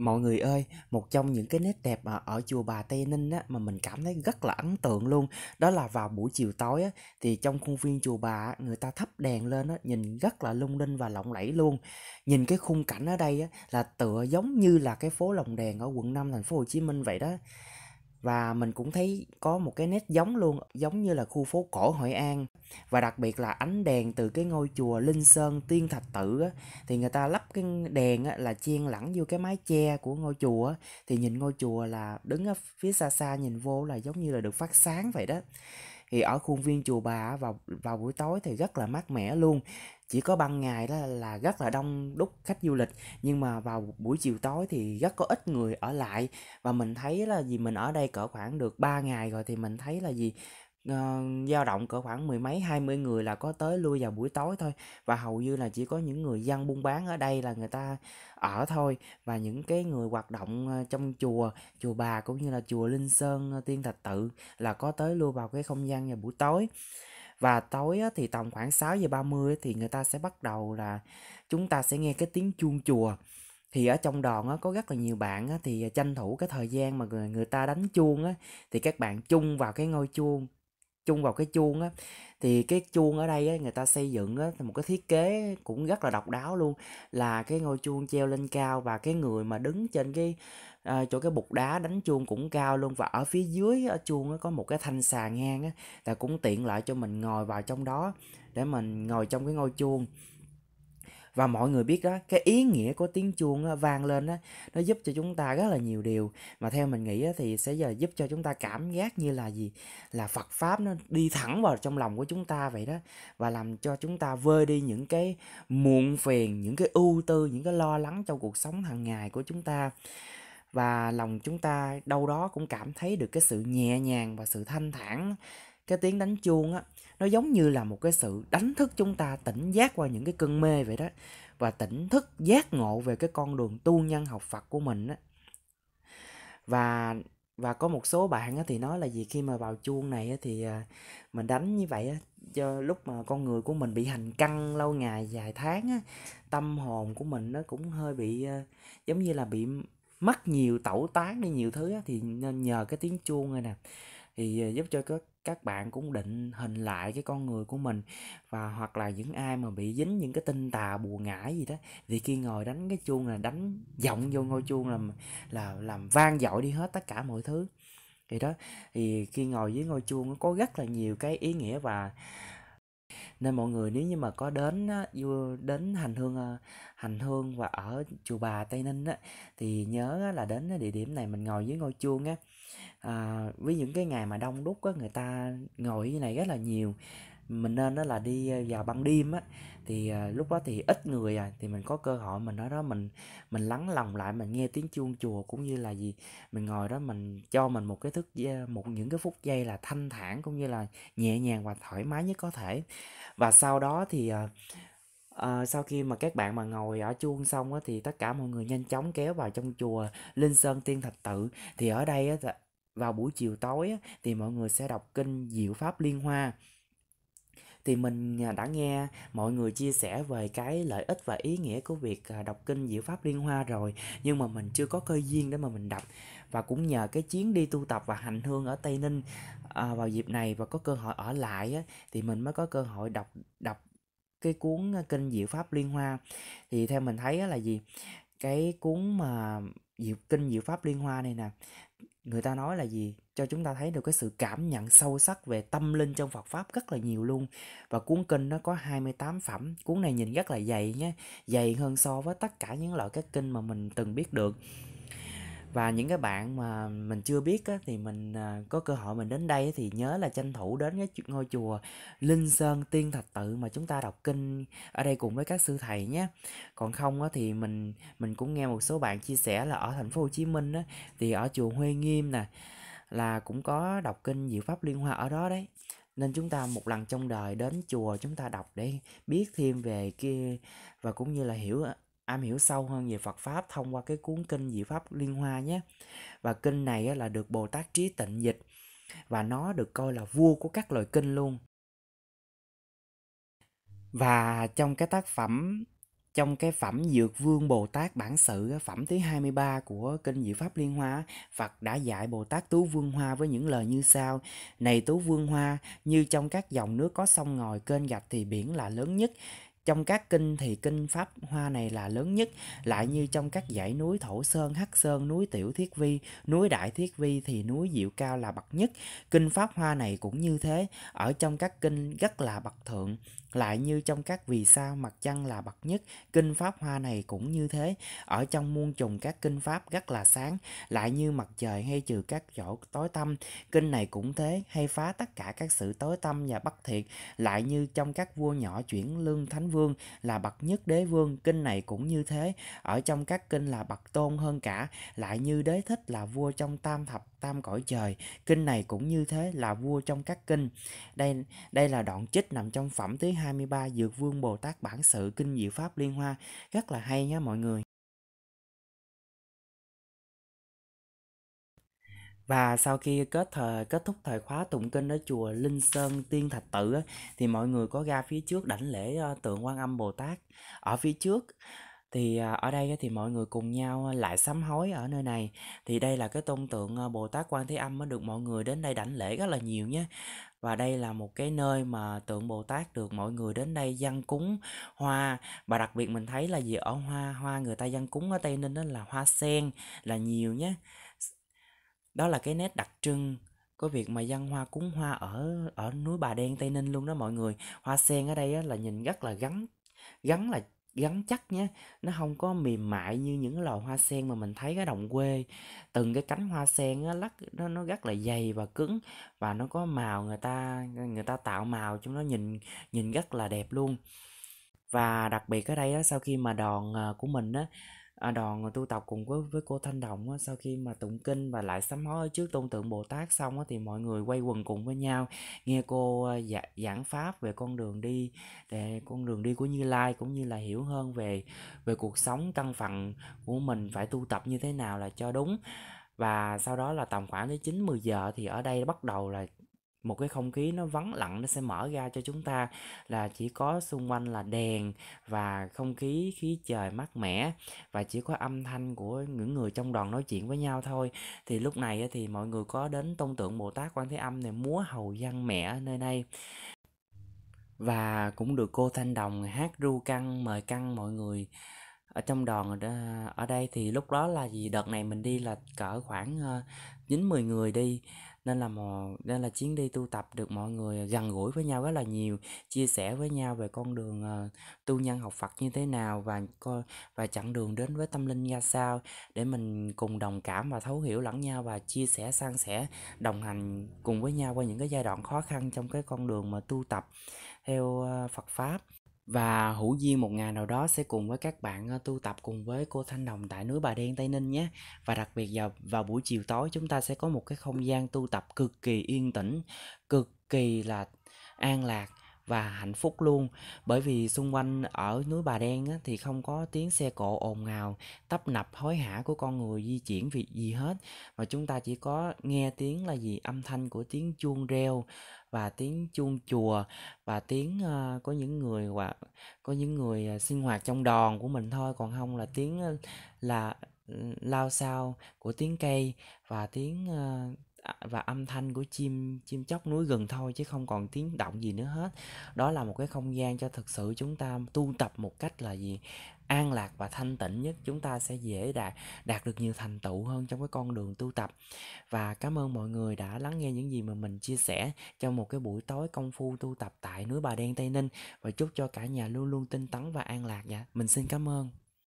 mọi người ơi một trong những cái nét đẹp ở, ở chùa bà tây ninh á, mà mình cảm thấy rất là ấn tượng luôn đó là vào buổi chiều tối á, thì trong khuôn viên chùa bà người ta thắp đèn lên á, nhìn rất là lung linh và lộng lẫy luôn nhìn cái khung cảnh ở đây á, là tựa giống như là cái phố lồng đèn ở quận 5 thành phố hồ chí minh vậy đó và mình cũng thấy có một cái nét giống luôn giống như là khu phố cổ Hội An và đặc biệt là ánh đèn từ cái ngôi chùa Linh Sơn Tiên Thạch Tự á, thì người ta lắp cái đèn á, là chen lẳng vô cái mái che của ngôi chùa á, thì nhìn ngôi chùa là đứng ở phía xa xa nhìn vô là giống như là được phát sáng vậy đó thì ở khuôn viên chùa bà vào vào buổi tối thì rất là mát mẻ luôn chỉ có ban ngày đó là rất là đông đúc khách du lịch nhưng mà vào buổi chiều tối thì rất có ít người ở lại và mình thấy là gì mình ở đây cỡ khoảng được 3 ngày rồi thì mình thấy là gì ờ, dao uh, động cỡ khoảng mười mấy hai mươi người là có tới lui vào buổi tối thôi và hầu như là chỉ có những người dân buôn bán ở đây là người ta ở thôi và những cái người hoạt động ờ, trong chùa chùa bà cũng như là chùa linh sơn ờ, tiên thạch tự là có tới lui vào cái không gian vào buổi tối và tối thì tầm khoảng 6 giờ 30 thì người ta sẽ bắt đầu là chúng ta sẽ nghe cái tiếng chuông chùa thì ở trong đòn á, có rất là nhiều bạn á, thì tranh thủ cái thời gian mà người người ta đánh chuông á, thì các bạn chung vào cái ngôi chuông chung vào cái chuông á thì cái chuông ở đây á, người ta xây dựng á, một cái thiết kế cũng rất là độc đáo luôn là cái ngôi chuông treo lên cao và cái người mà đứng trên cái à, chỗ cái bục đá đánh chuông cũng cao luôn và ở phía dưới ở ờ, chuông có một cái thanh xà ngang á là cũng tiện lại cho mình ngồi vào trong đó để mình ngồi trong cái ngôi chuông và mọi người biết đó cái ý nghĩa của tiếng chuông vang lên đó, nó giúp cho chúng ta rất là nhiều điều mà theo mình nghĩ á, thì sẽ giờ giúp cho chúng ta cảm giác như là gì là Phật pháp nó đi thẳng vào trong lòng của chúng ta vậy đó và làm cho chúng ta vơi đi những cái muộn phiền những cái ưu tư những cái lo lắng trong cuộc sống hàng ngày của chúng ta và lòng chúng ta đâu đó cũng cảm thấy được cái sự nhẹ nhàng và sự thanh thản cái tiếng đánh chuông á nó giống như là một cái sự đánh thức chúng ta tỉnh giác qua những cái cơn mê vậy đó và tỉnh thức giác ngộ về cái con đường tu nhân học Phật của mình á và và có một số bạn thì nói là gì khi mà vào chuông này thì à, mình đánh như vậy cho lúc mà con người của mình bị hành căng lâu ngày dài tháng tâm hồn của mình nó cũng hơi bị à, giống như là bị mất nhiều tẩu tán đi nhiều thứ á, thì nên nhờ cái tiếng chuông này nè thì ờ, giúp cho các các bạn cũng định hình lại cái con người của mình và hoặc là những ai mà bị dính những cái tinh tà bùa ngải gì đó thì khi ngồi đánh cái chuông là đánh giọng vô ngôi chuông là là làm vang dội đi hết tất cả mọi thứ thì đó thì khi ngồi dưới ngôi chuông nó có rất là nhiều cái ý nghĩa và nên mọi người nếu như mà có đến vô đến hành hương ờ, hành hương và ở chùa bà tây ninh á thì nhớ là đến địa điểm này mình ngồi dưới ngôi chuông á à, với những cái ngày mà đông đúc á người ta ngồi như này rất là nhiều mình nên đó là đi ờ, vào ban đêm á thì ờ, lúc đó thì ít người à thì mình có cơ hội mình ở đó mình mình lắng lòng lại mình nghe tiếng chuông chùa cũng như là gì mình ngồi đó mình cho mình một cái thức ờ, một những cái phút giây là thanh thản cũng như là nhẹ nhàng và thoải mái nhất có thể và sau đó thì À, sau khi mà các bạn mà ngồi ở chuông xong á, thì tất cả mọi người nhanh chóng kéo vào trong chùa Linh Sơn Tiên Thạch Tự thì ở đây á, vào buổi chiều tối á, thì mọi người sẽ đọc kinh Diệu Pháp Liên Hoa thì mình à, đã nghe mọi người chia sẻ về cái lợi ích và ý nghĩa của việc à, đọc kinh Diệu Pháp Liên Hoa rồi nhưng mà mình chưa có cơ duyên để mà mình đọc và cũng nhờ cái chuyến đi tu tập và hành hương ở Tây Ninh à, vào dịp này và có cơ hội ở lại á, thì mình mới có cơ hội đọc đọc cái cuốn à, kinh Diệu Pháp Liên Hoa thì theo mình thấy là gì cái cuốn mà diệu kinh diệu pháp liên hoa này nè người ta nói là gì cho chúng ta thấy được cái sự cảm nhận sâu sắc về tâm linh trong Phật pháp rất là nhiều luôn và cuốn kinh nó có 28 phẩm cuốn này nhìn rất là dày nhé dày hơn so với tất cả những loại các kinh mà mình từng biết được và những cái bạn mà mình chưa biết á, thì mình à, có cơ hội mình đến đây thì nhớ là tranh thủ đến cái ngôi chùa Linh Sơn Tiên Thạch Tự mà chúng ta đọc kinh ở đây cùng với các sư thầy nhé còn không á, thì mình mình cũng nghe một số bạn chia sẻ là ở thành phố Hồ Chí Minh á, thì ở chùa Huê Nghiêm nè là cũng có đọc kinh Diệu Pháp Liên Hoa ở đó đấy nên chúng ta một lần trong đời đến chùa chúng ta đọc để biết thêm về kia và cũng như là hiểu am hiểu sâu hơn về Phật pháp thông qua cái cuốn kinh Diệu pháp Liên Hoa nhé. Và kinh này là được Bồ Tát Trí Tịnh dịch và nó được coi là vua của các loại kinh luôn. Và trong cái tác phẩm trong cái phẩm Dược Vương Bồ Tát bản sự phẩm thứ 23 của kinh Diệu pháp Liên Hoa, Phật đã dạy Bồ Tát Tú Vương Hoa với những lời như sau: "Này Tú Vương Hoa, như trong các dòng nước có sông ngòi kênh gạch thì biển là lớn nhất, trong các kinh thì kinh pháp hoa này là lớn nhất lại như trong các dãy núi thổ sơn hắc sơn núi tiểu thiết vi núi đại thiết vi thì núi diệu cao là bậc nhất kinh pháp hoa này cũng như thế ở trong các kinh rất là bậc thượng lại như trong các vì sao mặt trăng là bậc nhất, kinh pháp hoa này cũng như thế. Ở trong muôn trùng các kinh pháp rất là sáng, lại như mặt trời hay trừ các chỗ tối tâm. Kinh này cũng thế, hay phá tất cả các sự tối tâm và bất thiệt. Lại như trong các vua nhỏ chuyển lương thánh vương là bậc nhất đế vương, kinh này cũng như thế. Ở trong các kinh là bậc tôn hơn cả, lại như đế thích là vua trong tam thập tam cõi trời. Kinh này cũng như thế là vua trong các kinh. Đây đây là đoạn trích nằm trong phẩm thứ 23 Dược Vương Bồ Tát Bản Sự Kinh Diệu Pháp Liên Hoa. Rất là hay nhé mọi người. Và sau khi kết thời kết thúc thời khóa tụng kinh ở chùa Linh Sơn Tiên Thạch Tử thì mọi người có ra phía trước đảnh lễ ờ, tượng Quan Âm Bồ Tát. Ở phía trước thì à, ở đây thì mọi người cùng nhau lại sám hối ở nơi này thì đây là cái tôn tượng Bồ Tát Quan Thế Âm mới được mọi người đến đây đảnh lễ rất là nhiều nhé và đây là một cái nơi mà tượng Bồ Tát được mọi người đến đây dân cúng hoa và đặc biệt mình thấy là gì ở hoa hoa người ta dân cúng ở Tây Ninh đó là hoa sen là nhiều nhé đó là cái nét đặc trưng có việc mà dân hoa cúng hoa ở ở núi Bà Đen Tây Ninh luôn đó mọi người hoa sen ở đây là nhìn rất là gắn gắn là gắn chắc nhé nó không có mềm mại như những lò hoa sen mà mình thấy ở đồng quê từng cái cánh hoa sen á lắc nó nó rất là dày và cứng và nó có màu người ta người ta tạo màu chúng nó nhìn nhìn rất là đẹp luôn và đặc biệt ở đây đó sau khi mà đòn à, của mình á à, đoàn tu tập cùng với với cô Thanh Đồng á, sau khi mà tụng kinh và lại sám hối trước tôn tượng Bồ Tát xong á, thì mọi người quay quần cùng với nhau nghe cô dạ, giảng pháp về con đường đi để con đường đi của Như Lai cũng như là hiểu hơn về về cuộc sống căn phận của mình phải tu tập như thế nào là cho đúng và sau đó là tầm khoảng tới 9 10 giờ thì ở đây bắt đầu là một cái không khí nó vắng lặng nó sẽ mở ra cho chúng ta là chỉ có xung quanh là đèn và không khí khí trời mát mẻ và chỉ có âm thanh của những người trong đoàn nói chuyện với nhau thôi thì lúc này thì mọi người có đến tôn tượng bồ tát quan thế âm này múa hầu văn mẹ nơi đây và cũng được cô thanh đồng hát ru căng mời căng mọi người ở trong đoàn ở đây thì lúc đó là gì đợt này mình đi là cỡ khoảng ờ, chín mười người đi nên là mò nên là chuyến đi tu tập được mọi người gần gũi với nhau rất là nhiều chia sẻ với nhau về con đường uh, tu nhân học Phật như thế nào và coi và chặng đường đến với tâm linh ra sao để mình cùng đồng cảm và thấu hiểu lẫn nhau và chia sẻ san sẻ đồng hành cùng với nhau qua những cái giai đoạn khó khăn trong cái con đường mà tu tập theo uh, Phật pháp và hữu duyên một ngày nào đó sẽ cùng với các bạn ờ, tu tập cùng với cô Thanh Đồng tại núi Bà Đen Tây Ninh nhé và đặc biệt vào vào buổi chiều tối chúng ta sẽ có một cái không gian tu tập cực kỳ yên tĩnh cực kỳ là an lạc và hạnh phúc luôn bởi vì xung quanh ở núi Bà Đen á, thì không có tiếng xe cộ ồn ào tấp nập hối hả của con người di chuyển việc gì hết mà chúng ta chỉ có nghe tiếng là gì âm thanh của tiếng chuông reo và tiếng chuông chùa và tiếng uh, có những người hoặc có những người uh, sinh hoạt trong đòn của mình thôi còn không là tiếng uh, là ừ, lao sao của tiếng cây và tiếng uh, À, và âm thanh của chim chim chóc núi gần thôi chứ không còn tiếng động gì nữa hết đó là một cái không gian cho thực sự chúng ta tu tập một cách là gì an lạc và thanh tịnh nhất chúng ta sẽ dễ đạt đạt được nhiều thành tựu hơn trong cái con đường tu tập và cảm ơn mọi người đã lắng nghe những gì mà mình chia sẻ trong một cái buổi tối công phu tu tập tại núi Bà Đen Tây Ninh và chúc cho cả nhà luôn luôn tinh tấn và an lạc dạ mình xin cảm ơn